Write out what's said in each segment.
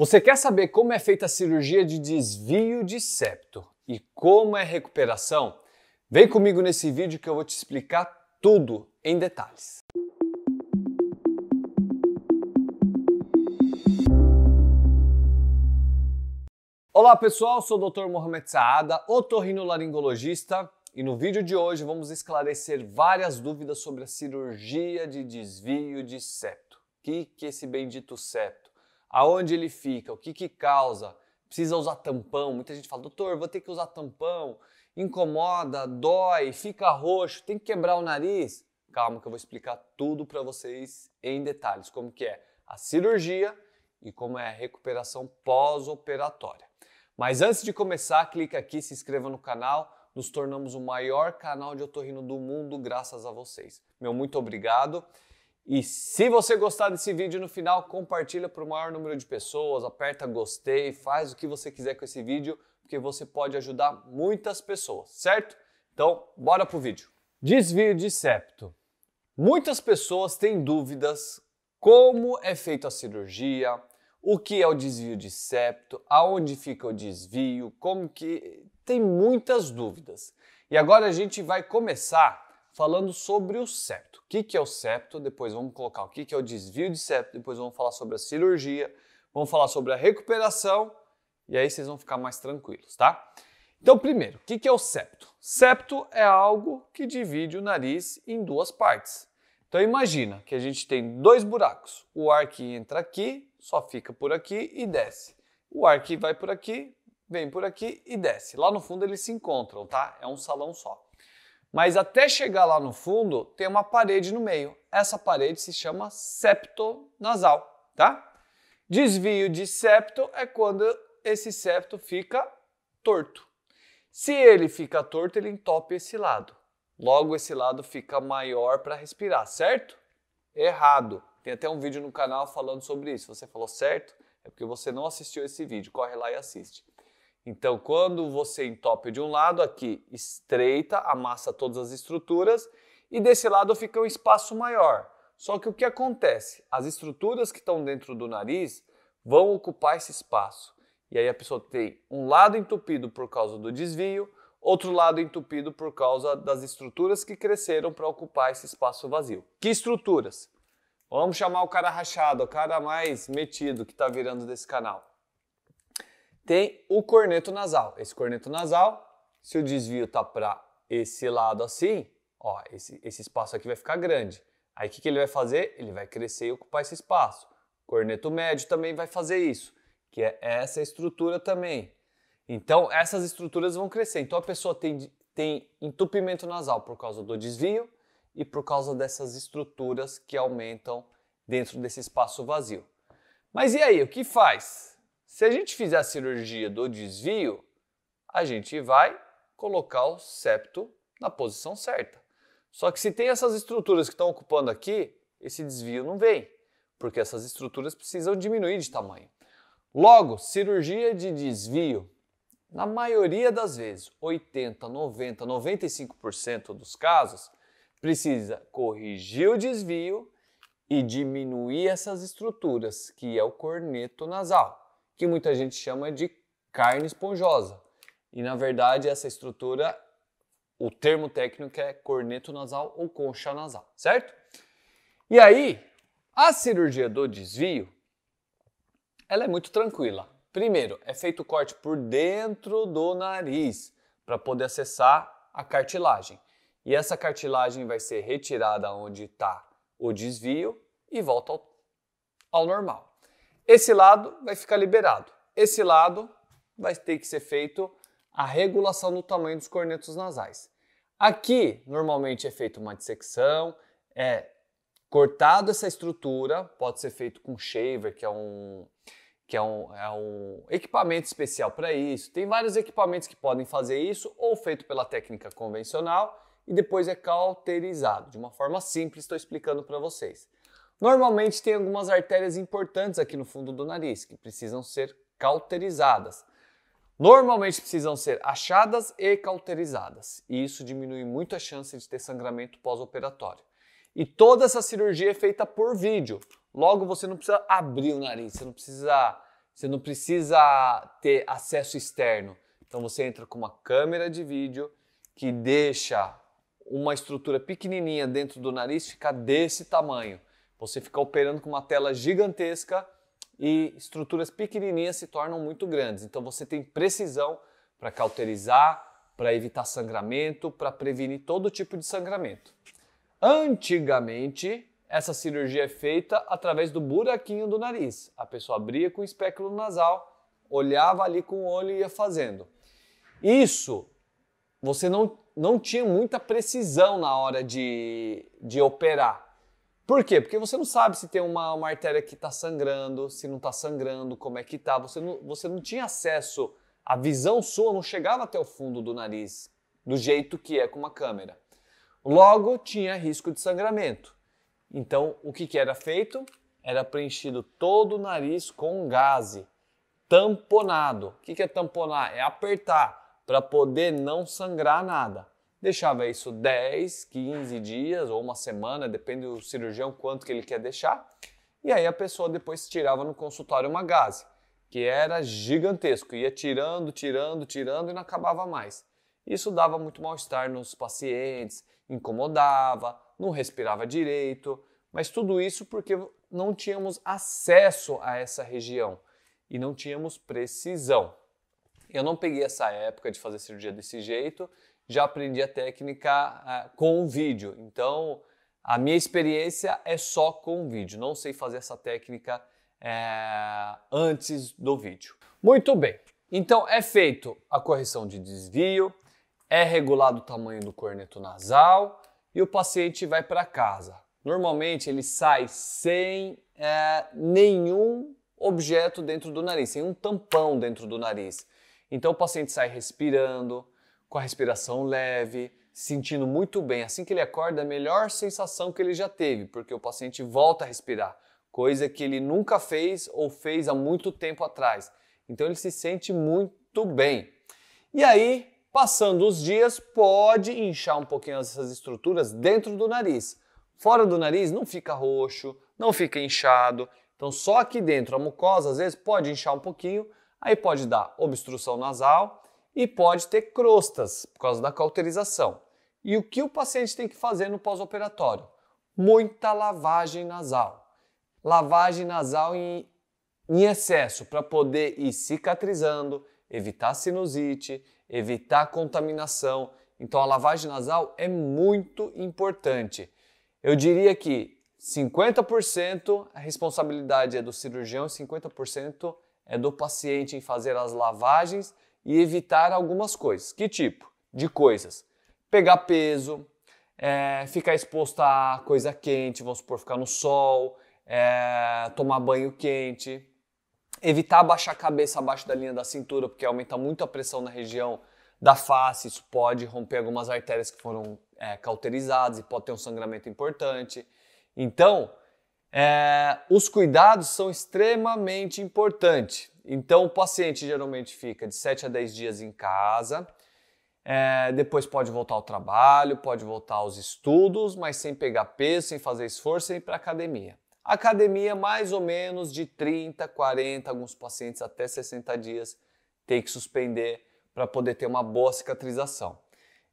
Você quer saber como é feita a cirurgia de desvio de septo e como é recuperação? Vem comigo nesse vídeo que eu vou te explicar tudo em detalhes. Olá pessoal, sou o Dr. Mohamed Saada, otorrinolaringologista, e no vídeo de hoje vamos esclarecer várias dúvidas sobre a cirurgia de desvio de septo. O que, que esse bendito septo? aonde ele fica, o que, que causa, precisa usar tampão. Muita gente fala, doutor, vou ter que usar tampão, incomoda, dói, fica roxo, tem que quebrar o nariz. Calma que eu vou explicar tudo para vocês em detalhes, como que é a cirurgia e como é a recuperação pós-operatória. Mas antes de começar, clica aqui, se inscreva no canal. Nos tornamos o maior canal de otorrino do mundo graças a vocês. Meu muito obrigado. E se você gostar desse vídeo no final, compartilha para o maior número de pessoas, aperta gostei, faz o que você quiser com esse vídeo, porque você pode ajudar muitas pessoas, certo? Então, bora pro vídeo. Desvio de septo. Muitas pessoas têm dúvidas como é feita a cirurgia, o que é o desvio de septo, aonde fica o desvio, como que tem muitas dúvidas. E agora a gente vai começar falando sobre o septo que, que é o septo, depois vamos colocar o que, que é o desvio de septo, depois vamos falar sobre a cirurgia, vamos falar sobre a recuperação e aí vocês vão ficar mais tranquilos, tá? Então, primeiro, o que, que é o septo? Septo é algo que divide o nariz em duas partes. Então, imagina que a gente tem dois buracos. O ar que entra aqui só fica por aqui e desce. O ar que vai por aqui, vem por aqui e desce. Lá no fundo eles se encontram, tá? É um salão só. Mas até chegar lá no fundo, tem uma parede no meio. Essa parede se chama septo nasal, tá? Desvio de septo é quando esse septo fica torto. Se ele fica torto, ele entope esse lado. Logo, esse lado fica maior para respirar, certo? Errado. Tem até um vídeo no canal falando sobre isso. Você falou certo? É porque você não assistiu esse vídeo. Corre lá e assiste. Então, quando você entope de um lado, aqui estreita, amassa todas as estruturas, e desse lado fica um espaço maior. Só que o que acontece? As estruturas que estão dentro do nariz vão ocupar esse espaço. E aí a pessoa tem um lado entupido por causa do desvio, outro lado entupido por causa das estruturas que cresceram para ocupar esse espaço vazio. Que estruturas? Vamos chamar o cara rachado, o cara mais metido que está virando desse canal tem o corneto nasal. Esse corneto nasal, se o desvio tá para esse lado assim, ó, esse, esse espaço aqui vai ficar grande. Aí o que, que ele vai fazer? Ele vai crescer e ocupar esse espaço. O corneto médio também vai fazer isso, que é essa estrutura também. Então, essas estruturas vão crescer. Então, a pessoa tem, tem entupimento nasal por causa do desvio e por causa dessas estruturas que aumentam dentro desse espaço vazio. Mas e aí, o que faz? Se a gente fizer a cirurgia do desvio, a gente vai colocar o septo na posição certa. Só que se tem essas estruturas que estão ocupando aqui, esse desvio não vem, porque essas estruturas precisam diminuir de tamanho. Logo, cirurgia de desvio, na maioria das vezes, 80, 90, 95% dos casos, precisa corrigir o desvio e diminuir essas estruturas, que é o corneto nasal que muita gente chama de carne esponjosa. E na verdade, essa estrutura, o termo técnico é corneto nasal ou concha nasal, certo? E aí, a cirurgia do desvio, ela é muito tranquila. Primeiro, é feito o corte por dentro do nariz para poder acessar a cartilagem. E essa cartilagem vai ser retirada onde está o desvio e volta ao, ao normal. Esse lado vai ficar liberado. Esse lado vai ter que ser feito a regulação do tamanho dos cornetos nasais. Aqui, normalmente é feita uma dissecção, é cortado essa estrutura, pode ser feito com shaver, que é um, que é um, é um equipamento especial para isso. Tem vários equipamentos que podem fazer isso, ou feito pela técnica convencional, e depois é cauterizado, de uma forma simples, estou explicando para vocês. Normalmente tem algumas artérias importantes aqui no fundo do nariz que precisam ser cauterizadas. Normalmente precisam ser achadas e cauterizadas, e isso diminui muito a chance de ter sangramento pós-operatório. E toda essa cirurgia é feita por vídeo. Logo você não precisa abrir o nariz, você não precisa, você não precisa ter acesso externo. Então você entra com uma câmera de vídeo que deixa uma estrutura pequenininha dentro do nariz ficar desse tamanho. Você fica operando com uma tela gigantesca e estruturas pequenininhas se tornam muito grandes. Então você tem precisão para cauterizar, para evitar sangramento, para prevenir todo tipo de sangramento. Antigamente, essa cirurgia é feita através do buraquinho do nariz. A pessoa abria com o espéculo nasal, olhava ali com o olho e ia fazendo. Isso você não, não tinha muita precisão na hora de, de operar por quê? Porque você não sabe se tem uma, uma artéria que está sangrando, se não está sangrando, como é que está. Você não, você não tinha acesso, a visão sua não chegava até o fundo do nariz, do jeito que é com uma câmera. Logo, tinha risco de sangramento. Então, o que, que era feito? Era preenchido todo o nariz com gaze, tamponado. O que, que é tamponar? É apertar para poder não sangrar nada deixava isso 10, 15 dias ou uma semana, depende do cirurgião quanto que ele quer deixar. E aí a pessoa depois tirava no consultório uma gase, que era gigantesco, ia tirando, tirando, tirando e não acabava mais. Isso dava muito mal-estar nos pacientes, incomodava, não respirava direito, mas tudo isso porque não tínhamos acesso a essa região e não tínhamos precisão. Eu não peguei essa época de fazer cirurgia desse jeito, já aprendi a técnica uh, com o vídeo. Então, a minha experiência é só com o vídeo. Não sei fazer essa técnica é, antes do vídeo. Muito bem. Então é feito a correção de desvio, é regulado o tamanho do corneto nasal e o paciente vai para casa. Normalmente ele sai sem é, nenhum objeto dentro do nariz, sem um tampão dentro do nariz. Então o paciente sai respirando, com a respiração leve, sentindo muito bem. Assim que ele acorda, é a melhor sensação que ele já teve, porque o paciente volta a respirar, coisa que ele nunca fez ou fez há muito tempo atrás. Então ele se sente muito bem. E aí, passando os dias, pode inchar um pouquinho essas estruturas dentro do nariz. Fora do nariz não fica roxo, não fica inchado. Então só aqui dentro a mucosa às vezes pode inchar um pouquinho, aí pode dar obstrução nasal e pode ter crostas por causa da cauterização. E o que o paciente tem que fazer no pós-operatório? Muita lavagem nasal. Lavagem nasal em, em excesso para poder ir cicatrizando, evitar sinusite, evitar contaminação. Então a lavagem nasal é muito importante. Eu diria que 50% a responsabilidade é do cirurgião e 50% é do paciente em fazer as lavagens e evitar algumas coisas. Que tipo de coisas? Pegar peso, é, ficar exposto a coisa quente, vamos supor, ficar no sol, é, tomar banho quente, evitar baixar a cabeça abaixo da linha da cintura, porque aumenta muito a pressão na região da face, isso pode romper algumas artérias que foram é, cauterizadas e pode ter um sangramento importante. Então, é, os cuidados são extremamente importantes. Então, o paciente geralmente fica de 7 a 10 dias em casa, é, depois pode voltar ao trabalho, pode voltar aos estudos, mas sem pegar peso, sem fazer esforço, sem ir para academia. Academia, mais ou menos de 30, 40, alguns pacientes até 60 dias tem que suspender para poder ter uma boa cicatrização.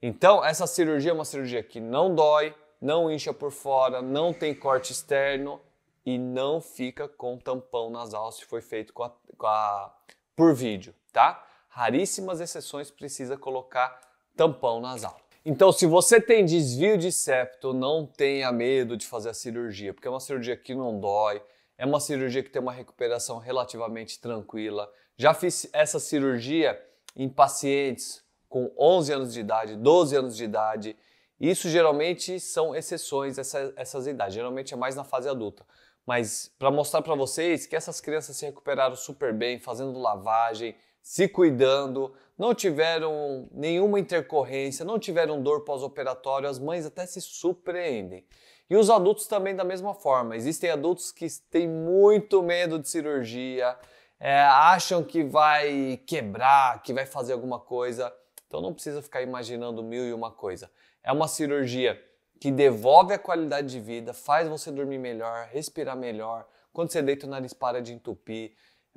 Então, essa cirurgia é uma cirurgia que não dói, não incha por fora, não tem corte externo e não fica com tampão nasal se foi feito com a com a, por vídeo, tá? Raríssimas exceções precisa colocar tampão nasal. Então, se você tem desvio de septo, não tenha medo de fazer a cirurgia, porque é uma cirurgia que não dói, é uma cirurgia que tem uma recuperação relativamente tranquila. Já fiz essa cirurgia em pacientes com 11 anos de idade, 12 anos de idade. Isso geralmente são exceções, essa, essas idades. Geralmente é mais na fase adulta mas para mostrar para vocês que essas crianças se recuperaram super bem, fazendo lavagem, se cuidando, não tiveram nenhuma intercorrência, não tiveram dor pós-operatório, as mães até se surpreendem. E os adultos também da mesma forma. Existem adultos que têm muito medo de cirurgia, é, acham que vai quebrar, que vai fazer alguma coisa. Então não precisa ficar imaginando mil e uma coisa. É uma cirurgia que devolve a qualidade de vida, faz você dormir melhor, respirar melhor. Quando você deita, o nariz para de entupir.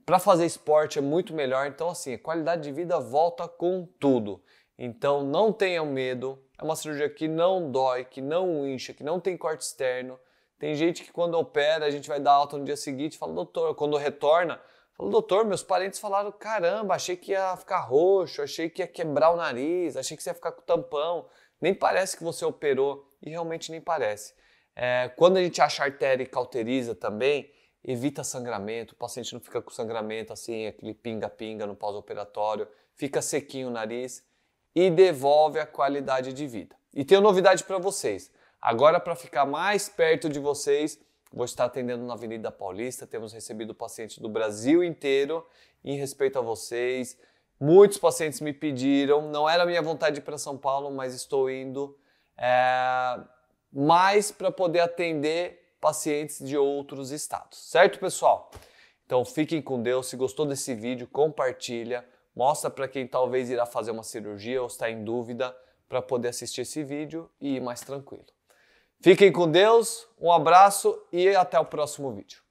Para fazer esporte é muito melhor. Então, assim, a qualidade de vida volta com tudo. Então, não tenham medo. É uma cirurgia que não dói, que não incha, que não tem corte externo. Tem gente que quando opera, a gente vai dar alta no dia seguinte, fala, doutor, quando retorna, fala, doutor, meus parentes falaram, caramba, achei que ia ficar roxo, achei que ia quebrar o nariz, achei que você ia ficar com tampão nem parece que você operou e realmente nem parece. É, quando a gente acha a artéria e cauteriza também, evita sangramento, o paciente não fica com sangramento assim, aquele pinga-pinga no pós-operatório, fica sequinho o nariz e devolve a qualidade de vida. E tenho novidade para vocês. Agora, para ficar mais perto de vocês, vou estar atendendo na Avenida Paulista. Temos recebido pacientes do Brasil inteiro. Em respeito a vocês, Muitos pacientes me pediram, não era minha vontade ir para São Paulo, mas estou indo é, mais para poder atender pacientes de outros estados, certo, pessoal? Então fiquem com Deus. Se gostou desse vídeo, compartilha, mostra para quem talvez irá fazer uma cirurgia ou está em dúvida para poder assistir esse vídeo e ir mais tranquilo. Fiquem com Deus, um abraço e até o próximo vídeo.